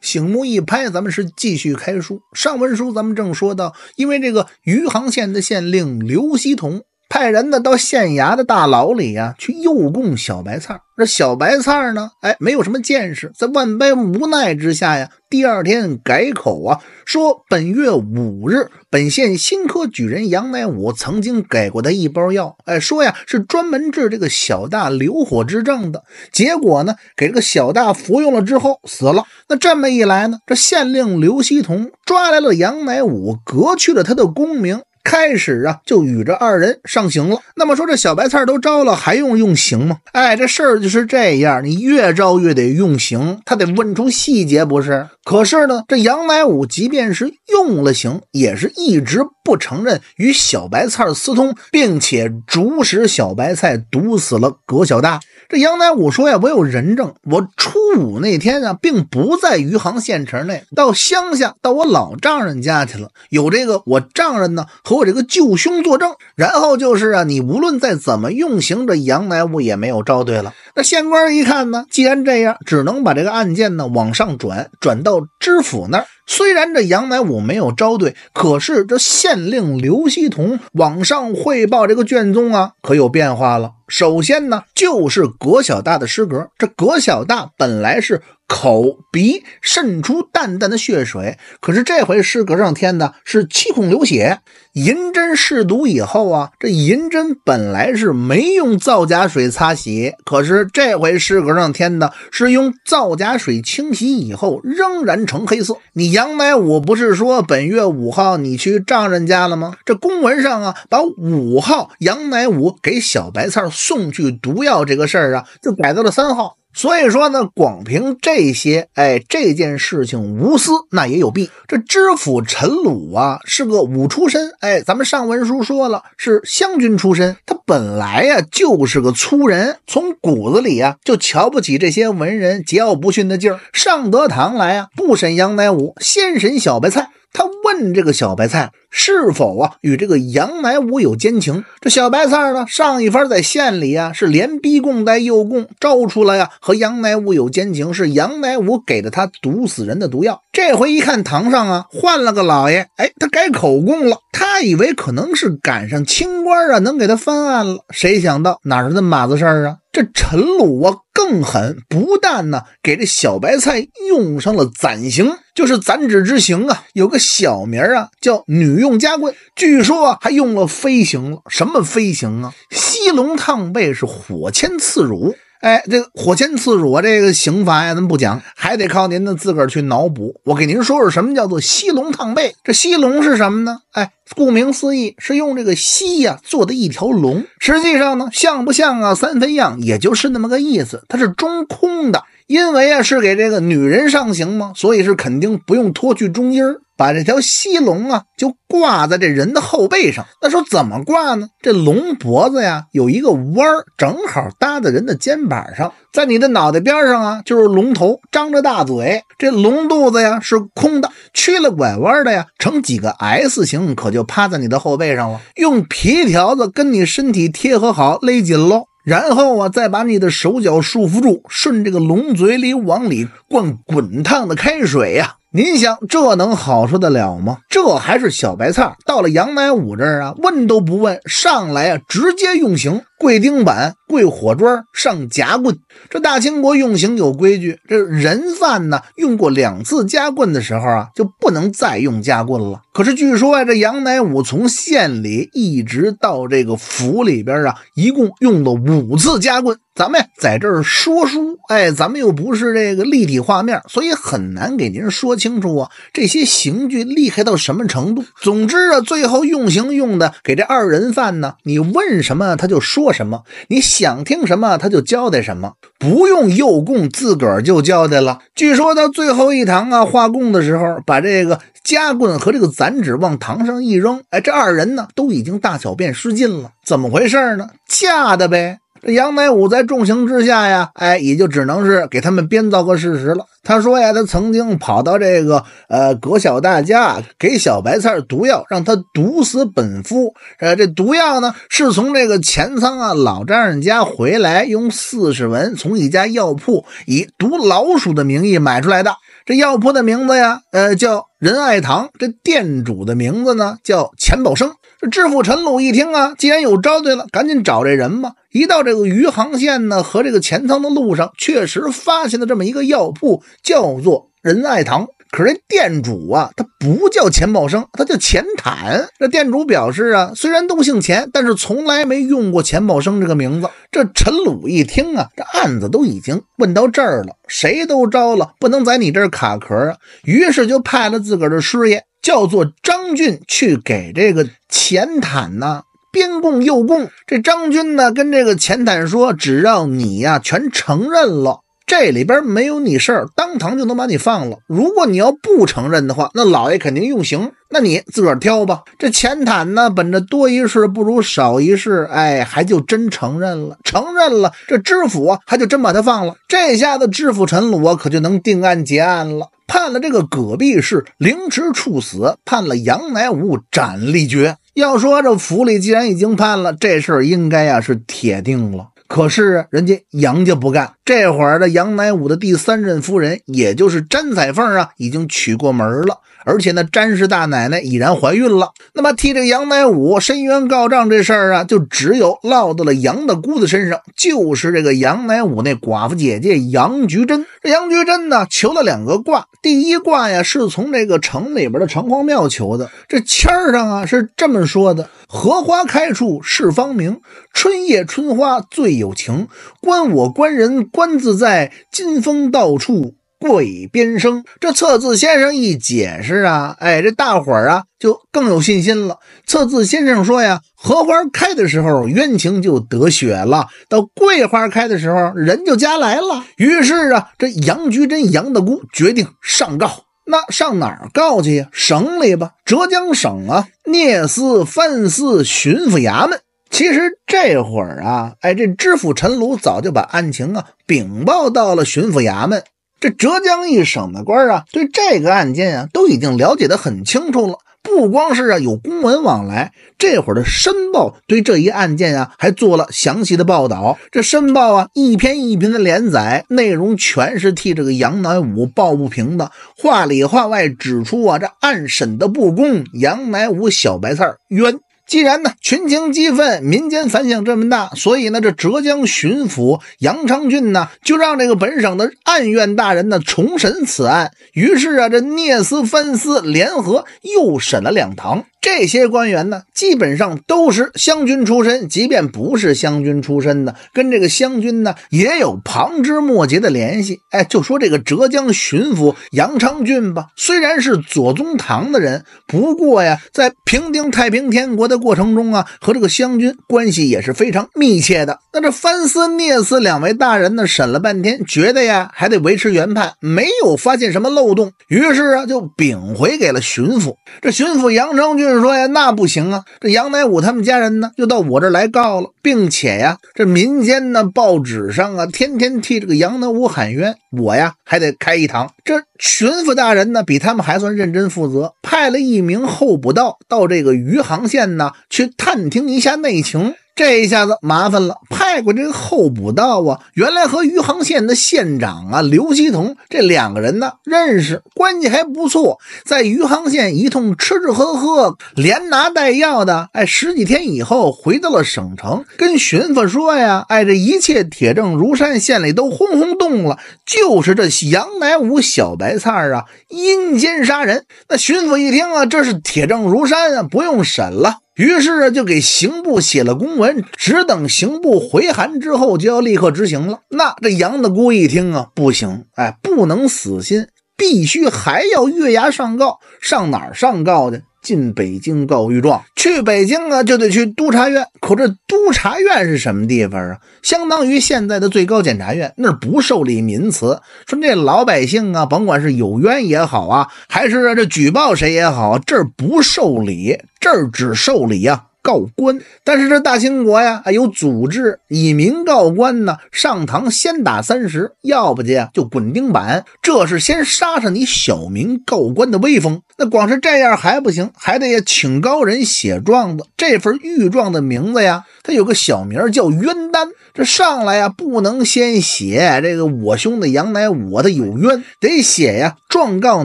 醒目一拍，咱们是继续开书。上文书咱们正说到，因为这个余杭县的县令刘希同。派人呢到县衙的大牢里呀，去诱供小白菜儿。那小白菜儿呢，哎，没有什么见识，在万般无奈之下呀，第二天改口啊，说本月五日，本县新科举人杨乃武曾经给过他一包药，哎，说呀是专门治这个小大流火之症的。结果呢，给这个小大服用了之后死了。那这么一来呢，这县令刘锡同抓来了杨乃武，革去了他的功名。开始啊，就与这二人上刑了。那么说这小白菜都招了，还用用刑吗？哎，这事儿就是这样，你越招越得用刑，他得问出细节不是？可是呢，这杨乃武即便是用了刑，也是一直不承认与小白菜私通，并且主使小白菜毒死了葛小大。这杨乃武说呀：“我有人证，我初五那天啊，并不在余杭县城内，到乡下到我老丈人家去了。有这个我丈人呢和我这个舅兄作证。然后就是啊，你无论再怎么用刑，这杨乃武也没有招对了。那县官一看呢，既然这样，只能把这个案件呢往上转，转到知府那儿。虽然这杨乃武没有招对，可是这县令刘锡同往上汇报这个卷宗啊，可有变化了。”首先呢，就是葛小大的尸格。这葛小大本来是口鼻渗出淡淡的血水，可是这回尸格上添的是七孔流血。银针试毒以后啊，这银针本来是没用造假水擦洗，可是这回尸格上添的是用造假水清洗以后仍然呈黑色。你杨乃武不是说本月五号你去丈人家了吗？这公文上啊，把五号杨乃武给小白菜。送去毒药这个事儿啊，就改到了三号。所以说呢，广平这些，哎，这件事情无私那也有弊。这知府陈鲁啊，是个武出身，哎，咱们上文书说了是湘军出身，他本来呀就是个粗人，从骨子里啊就瞧不起这些文人桀骜不驯的劲儿。上德堂来啊，不审杨乃武，先审小白菜。他问这个小白菜是否啊与这个杨乃武有奸情？这小白菜呢，上一番在县里啊是连逼供带诱供，招出来啊和杨乃武有奸情，是杨乃武给的他毒死人的毒药。这回一看堂上啊换了个老爷，哎，他改口供了。他以为可能是赶上清官啊能给他翻案了，谁想到哪是那么码子事儿啊？这陈鲁啊更狠，不但呢给这小白菜用上了暂刑。就是攒指之刑啊，有个小名啊，叫女用家棍。据说还用了飞行了，什么飞行啊？西龙烫背是火铅刺乳。哎，这个火铅刺乳啊，这个刑罚呀，咱们不讲，还得靠您呢自个儿去脑补。我给您说说，什么叫做西龙烫背？这西龙是什么呢？哎，顾名思义，是用这个锡呀做的一条龙。实际上呢，像不像啊？三分样，也就是那么个意思，它是中空的。因为啊是给这个女人上刑嘛，所以是肯定不用脱去中衣儿，把这条西龙啊就挂在这人的后背上。那说怎么挂呢？这龙脖子呀有一个弯儿，正好搭在人的肩膀上，在你的脑袋边上啊就是龙头张着大嘴，这龙肚子呀是空的，曲了拐弯的呀成几个 S 型，可就趴在你的后背上了，用皮条子跟你身体贴合好，勒紧喽。然后啊，再把你的手脚束缚住，顺这个龙嘴里往里灌滚烫的开水呀。您想，这能好受得了吗？这还是小白菜到了杨乃武这儿啊，问都不问，上来啊，直接用刑，跪钉板，跪火砖，上夹棍。这大清国用刑有规矩，这人犯呢，用过两次夹棍的时候啊，就不能再用夹棍了。可是据说啊，这杨乃武从县里一直到这个府里边啊，一共用了五次夹棍。咱们在这儿说书，哎，咱们又不是这个立体画面，所以很难给您说清楚啊。这些刑具厉害到什么程度？总之啊，最后用刑用的给这二人犯呢，你问什么他就说什么，你想听什么他就交代什么，不用诱供，自个儿就交代了。据说到最后一堂啊，画供的时候，把这个夹棍和这个攒纸往堂上一扔，哎，这二人呢都已经大小便失禁了，怎么回事呢？架的呗。这杨乃武在重刑之下呀，哎，也就只能是给他们编造个事实了。他说呀，他曾经跑到这个呃葛小大家给小白菜毒药，让他毒死本夫。呃，这毒药呢，是从这个钱仓啊老丈人家回来，用四十文从一家药铺以毒老鼠的名义买出来的。这药铺的名字呀，呃，叫仁爱堂。这店主的名字呢，叫钱宝生。这知府陈鲁一听啊，既然有招对了，赶紧找这人吧。一到这个余杭县呢，和这个钱塘的路上，确实发现了这么一个药铺，叫做仁爱堂。可是店主啊，他不叫钱宝生，他叫钱坦。这店主表示啊，虽然都姓钱，但是从来没用过钱宝生这个名字。这陈鲁一听啊，这案子都已经问到这儿了，谁都招了，不能在你这儿卡壳啊。于是就派了自个儿的师爷，叫做张俊，去给这个钱坦呢编供诱供。这张军呢，跟这个钱坦说，只要你呀全承认了。这里边没有你事儿，当堂就能把你放了。如果你要不承认的话，那老爷肯定用刑，那你自个儿挑吧。这钱坦呢，本着多一事不如少一事，哎，还就真承认了。承认了，这知府啊，还就真把他放了。这下子，知府陈鲁可可就能定案结案了，判了这个葛碧氏凌迟处死，判了杨乃武斩立决。要说这府里既然已经判了，这事儿应该呀是铁定了。可是啊，人家杨家不干。这会儿的杨乃武的第三任夫人，也就是詹彩凤啊，已经娶过门了。而且呢，詹氏大奶奶已然怀孕了。那么替这个杨乃武伸冤告状这事儿啊，就只有落到了杨大姑子身上，就是这个杨乃武那寡妇姐姐杨菊珍。这杨菊珍呢，求了两个卦。第一卦呀，是从这个城里边的城隍庙求的。这签儿上啊是这么说的：“荷花开处是芳名，春夜春花最有情。观我观人观自在，金风到处。”鬼边生，这测字先生一解释啊，哎，这大伙儿啊就更有信心了。测字先生说呀，荷花开的时候冤情就得雪了，到桂花开的时候人就家来了。于是啊，这杨菊珍杨大姑决定上告。那上哪儿告去呀？省里吧，浙江省啊，聂司、范司、巡抚衙门。其实这会儿啊，哎，这知府陈鲁早就把案情啊禀报到了巡抚衙门。这浙江一省的官啊，对这个案件啊，都已经了解得很清楚了。不光是啊，有公文往来，这会儿的申报对这一案件啊，还做了详细的报道。这申报啊，一篇一篇的连载，内容全是替这个杨乃武抱不平的，话里话外指出啊，这案审的不公，杨乃武小白菜冤。既然呢，群情激愤，民间反响这么大，所以呢，这浙江巡抚杨昌俊呢，就让这个本省的按院大人呢重审此案。于是啊，这聂斯、藩斯联合又审了两堂。这些官员呢，基本上都是湘军出身；即便不是湘军出身的，跟这个湘军呢也有旁枝末节的联系。哎，就说这个浙江巡抚杨昌俊吧，虽然是左宗棠的人，不过呀，在平定太平天国的过程中啊，和这个湘军关系也是非常密切的。那这番思、聂思两位大人呢，审了半天，觉得呀还得维持原判，没有发现什么漏洞，于是啊就禀回给了巡抚。这巡抚杨昌俊。说呀，那不行啊！这杨乃武他们家人呢，又到我这儿来告了，并且呀，这民间呢、报纸上啊，天天替这个杨乃武喊冤。我呀，还得开一堂。这巡抚大人呢，比他们还算认真负责，派了一名候补道到这个余杭县呢，去探听一下内情。这一下子麻烦了，派过这个候补道啊，原来和余杭县的县长啊刘希同这两个人呢认识，关系还不错，在余杭县一通吃吃喝喝，连拿带要的，哎，十几天以后回到了省城，跟巡抚说呀，哎，这一切铁证如山，县里都轰轰动了，就是这杨乃武小白菜啊，阴间杀人。那巡抚一听啊，这是铁证如山啊，不用审了。于是啊，就给刑部写了公文，只等刑部回函之后，就要立刻执行了。那这杨大姑一听啊，不行，哎，不能死心，必须还要月牙上告，上哪儿上告去？进北京告御状，去北京啊就得去督察院。可这督察院是什么地方啊？相当于现在的最高检察院，那不受理民词。说这老百姓啊，甭管是有冤也好啊，还是这举报谁也好，这儿不受理，这儿只受理呀。告官，但是这大清国呀，有组织，以民告官呢，上堂先打三十，要不就就滚钉板，这是先杀杀你小民告官的威风。那光是这样还不行，还得请高人写状子。这份御状的名字呀，它有个小名叫冤丹。这上来呀，不能先写这个我兄的羊乃我的有冤，得写呀状告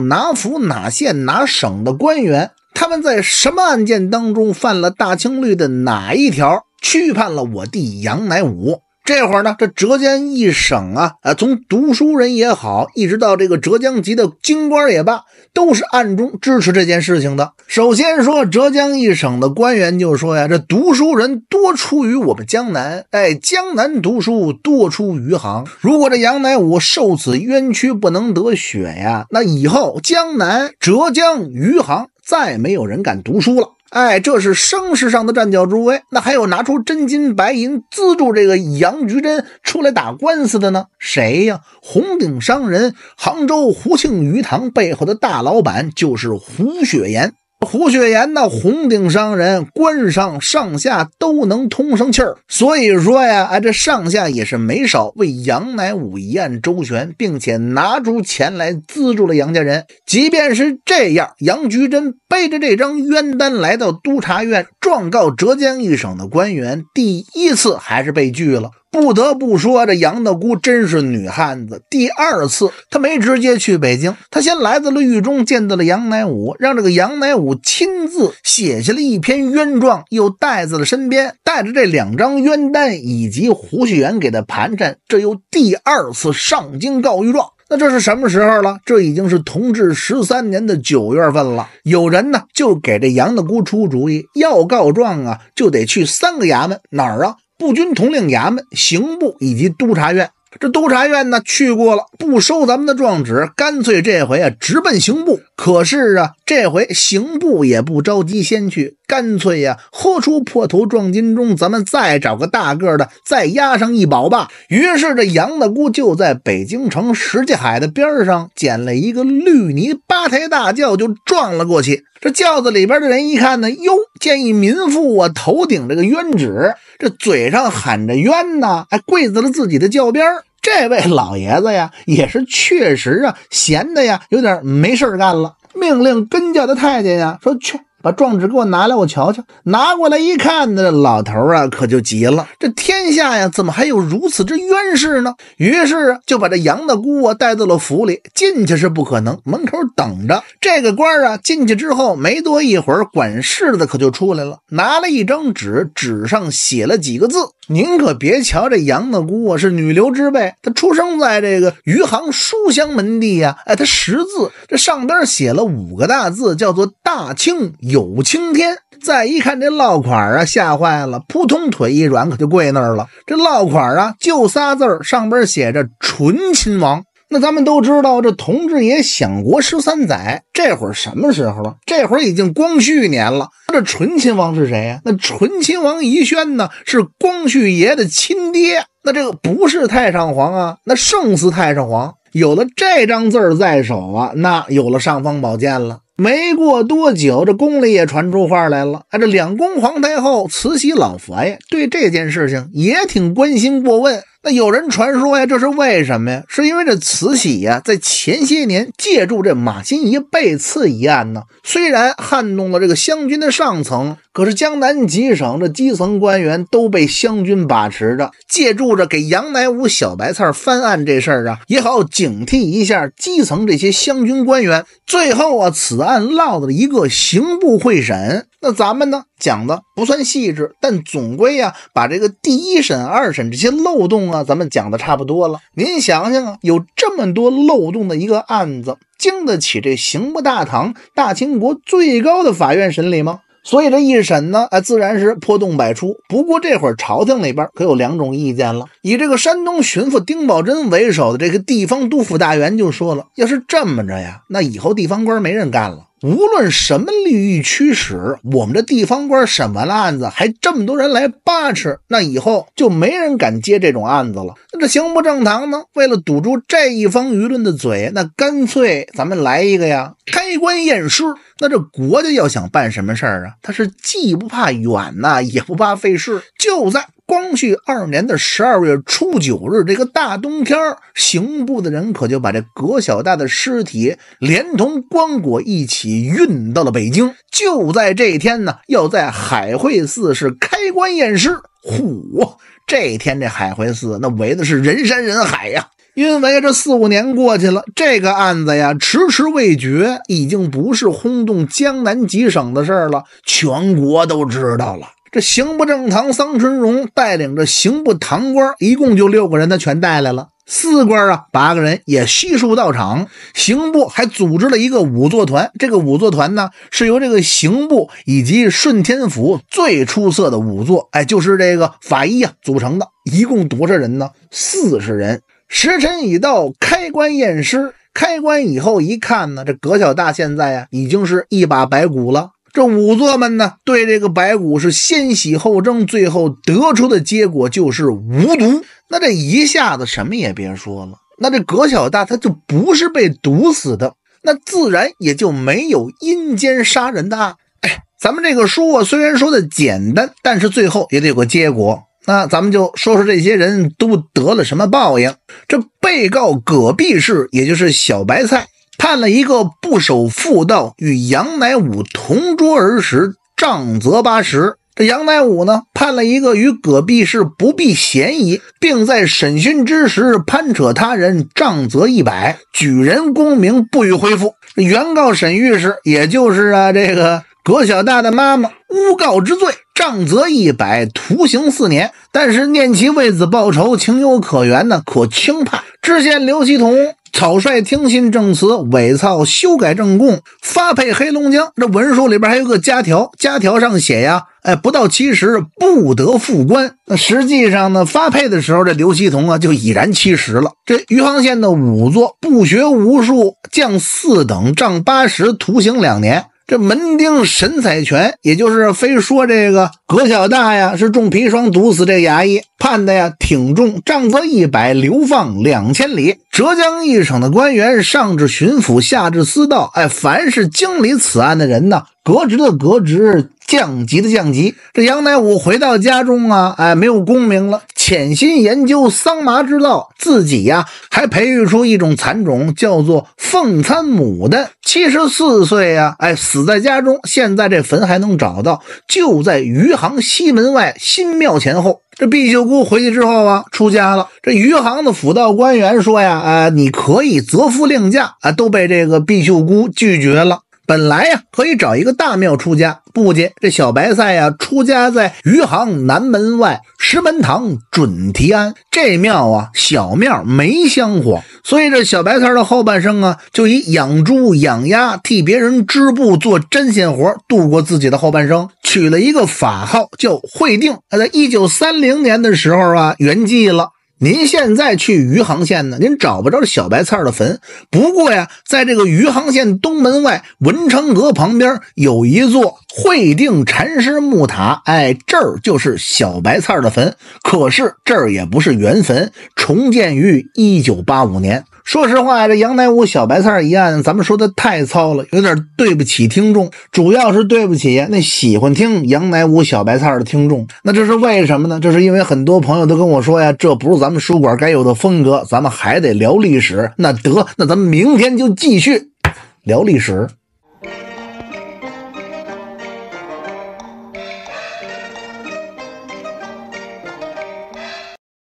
哪府哪县哪省的官员。他们在什么案件当中犯了《大清律》的哪一条，屈判了我弟杨乃武？这会儿呢，这浙江一省啊，啊，从读书人也好，一直到这个浙江籍的京官也罢，都是暗中支持这件事情的。首先说，浙江一省的官员就说呀，这读书人多出于我们江南，哎，江南读书多出余杭。如果这杨乃武受此冤屈不能得雪呀，那以后江南、浙江、余杭。再没有人敢读书了。哎，这是声势上的战脚助威。那还有拿出真金白银资助这个杨菊珍出来打官司的呢？谁呀？红顶商人杭州胡庆余堂背后的大老板就是胡雪岩。胡雪岩那红顶商人、官商上下都能通上气儿，所以说呀，哎，这上下也是没少为杨乃武一案周旋，并且拿出钱来资助了杨家人。即便是这样，杨菊珍背着这张冤单来到督察院状告浙江一省的官员，第一次还是被拒了。不得不说，这杨大姑真是女汉子。第二次，她没直接去北京，她先来到了狱中，见到了杨乃武，让这个杨乃武亲自写下了一篇冤状，又带在了身边，带着这两张冤单以及胡雪岩给的盘缠，这又第二次上京告御状。那这是什么时候了？这已经是同治十三年的九月份了。有人呢，就给这杨大姑出主意，要告状啊，就得去三个衙门，哪儿啊？步军统领衙门、刑部以及督察院，这督察院呢去过了，不收咱们的状纸，干脆这回啊直奔刑部。可是啊，这回刑部也不着急先去。干脆呀，豁出破头撞金钟，咱们再找个大个的，再押上一宝吧。于是这杨大姑就在北京城石济海的边上捡了一个绿泥八抬大轿，就撞了过去。这轿子里边的人一看呢，哟，见一民妇啊，头顶这个冤纸，这嘴上喊着冤呐，还跪在了自己的轿边这位老爷子呀，也是确实啊，闲的呀，有点没事干了，命令跟轿的太监呀，说去。把状纸给我拿来，我瞧瞧。拿过来一看，那老头啊可就急了：这天下呀，怎么还有如此之冤事呢？于是啊，就把这杨大姑啊带到了府里。进去是不可能，门口等着。这个官啊进去之后没多一会儿，管事的可就出来了，拿了一张纸，纸上写了几个字。您可别瞧这杨大姑啊，是女流之辈，她出生在这个余杭书香门第呀，哎，她识字。这上边写了五个大字，叫做“大清”。有青天，再一看这落款儿啊，吓坏了，扑通腿一软，可就跪那儿了。这落款儿啊，就仨字儿，上边写着“纯亲王”。那咱们都知道，这同治爷享国十三载，这会儿什么时候了？这会儿已经光绪年了。这纯亲王是谁呀？那纯亲王怡宣呢？是光绪爷的亲爹。那这个不是太上皇啊，那胜似太上皇。有了这张字儿在手啊，那有了尚方宝剑了。没过多久，这宫里也传出话来了。啊，这两宫皇太后慈禧老佛爷对这件事情也挺关心过问。那有人传说呀，这是为什么呀？是因为这慈禧呀，在前些年借助这马新贻被刺一案呢，虽然撼动了这个湘军的上层，可是江南几省这基层官员都被湘军把持着，借助着给杨乃武小白菜翻案这事儿啊，也好警惕一下基层这些湘军官员。最后啊，此案落到了一个刑部会审。那咱们呢讲的不算细致，但总归呀，把这个第一审、二审这些漏洞啊，咱们讲的差不多了。您想想啊，有这么多漏洞的一个案子，经得起这刑部大堂、大清国最高的法院审理吗？所以这一审呢，哎，自然是破洞百出。不过这会儿朝廷那边可有两种意见了。以这个山东巡抚丁宝桢为首的这个地方督抚大员就说了：“要是这么着呀，那以后地方官没人干了。”无论什么利益驱使，我们这地方官审完了案子，还这么多人来巴吃，那以后就没人敢接这种案子了。那这行不正堂呢？为了堵住这一方舆论的嘴，那干脆咱们来一个呀，开棺验尸。那这国家要想办什么事儿啊，他是既不怕远呐，也不怕费事，就在。光绪二年的十二月初九日，这个大冬天，刑部的人可就把这葛小大的尸体连同棺椁一起运到了北京。就在这天呢，要在海会寺是开棺验尸。呼，这天这海会寺那围的是人山人海呀，因为这四五年过去了，这个案子呀迟迟未决，已经不是轰动江南几省的事儿了，全国都知道了。这刑部正堂桑春荣带领着刑部堂官，一共就六个人，他全带来了。四官啊，八个人也悉数到场。刑部还组织了一个仵作团，这个仵作团呢，是由这个刑部以及顺天府最出色的仵作，哎，就是这个法医呀组成的。一共多少人呢？四十人。时辰已到，开棺验尸。开棺以后一看呢，这葛小大现在呀，已经是一把白骨了。这仵作们呢，对这个白骨是先喜后争，最后得出的结果就是无毒。那这一下子什么也别说了，那这葛小大他就不是被毒死的，那自然也就没有阴间杀人的。哎，咱们这个书啊，虽然说的简单，但是最后也得有个结果。那咱们就说说这些人都得了什么报应。这被告葛碧氏，也就是小白菜。判了一个不守妇道，与杨乃武同桌而食，杖责八十。这杨乃武呢，判了一个与葛毕氏不避嫌疑，并在审讯之时攀扯他人，杖责一百，举人功名不予恢复。原告沈御史，也就是啊这个葛小大的妈妈，诬告之罪，杖责一百，徒刑四年。但是念其为子报仇，情有可原呢，可轻判。知县刘锡同草率听信证词，伪造、修改证供，发配黑龙江。这文书里边还有个加条，加条上写呀，哎，不到七十不得复官。那实际上呢，发配的时候，这刘锡同啊就已然七十了。这余杭县的仵作不学无术，降四等，杖八十，徒刑两年。这门丁沈采泉，也就是非说这个葛小大呀是中砒霜毒死，这衙役判的呀挺重，杖责一百，流放两千里。浙江一省的官员，上至巡抚，下至司道，哎，凡是经理此案的人呢，革职的革职，降级的降级。这杨乃武回到家中啊，哎，没有功名了。潜心研究桑麻之道，自己呀还培育出一种蚕种，叫做凤餐牡丹。七十四岁呀，哎，死在家中。现在这坟还能找到，就在余杭西门外新庙前后。这毕秀姑回去之后啊，出家了。这余杭的府道官员说呀，啊，你可以择夫另嫁啊，都被这个毕秀姑拒绝了。本来呀，可以找一个大庙出家，不仅这小白菜呀，出家在余杭南门外石门堂准提庵。这庙啊，小庙没香火，所以这小白菜的后半生啊，就以养猪养鸭、替别人织布做针线活度过自己的后半生。取了一个法号，叫慧定。他在一九三零年的时候啊，圆寂了。您现在去余杭县呢，您找不着小白菜的坟。不过呀，在这个余杭县东门外文昌阁旁边有一座慧定禅师墓塔，哎，这儿就是小白菜的坟。可是这儿也不是原坟，重建于一九八五年。说实话，这杨乃武小白菜一案，咱们说的太糙了，有点对不起听众，主要是对不起那喜欢听杨乃武小白菜的听众。那这是为什么呢？这是因为很多朋友都跟我说呀，这不是咱们书馆该有的风格，咱们还得聊历史。那得，那咱们明天就继续聊历史。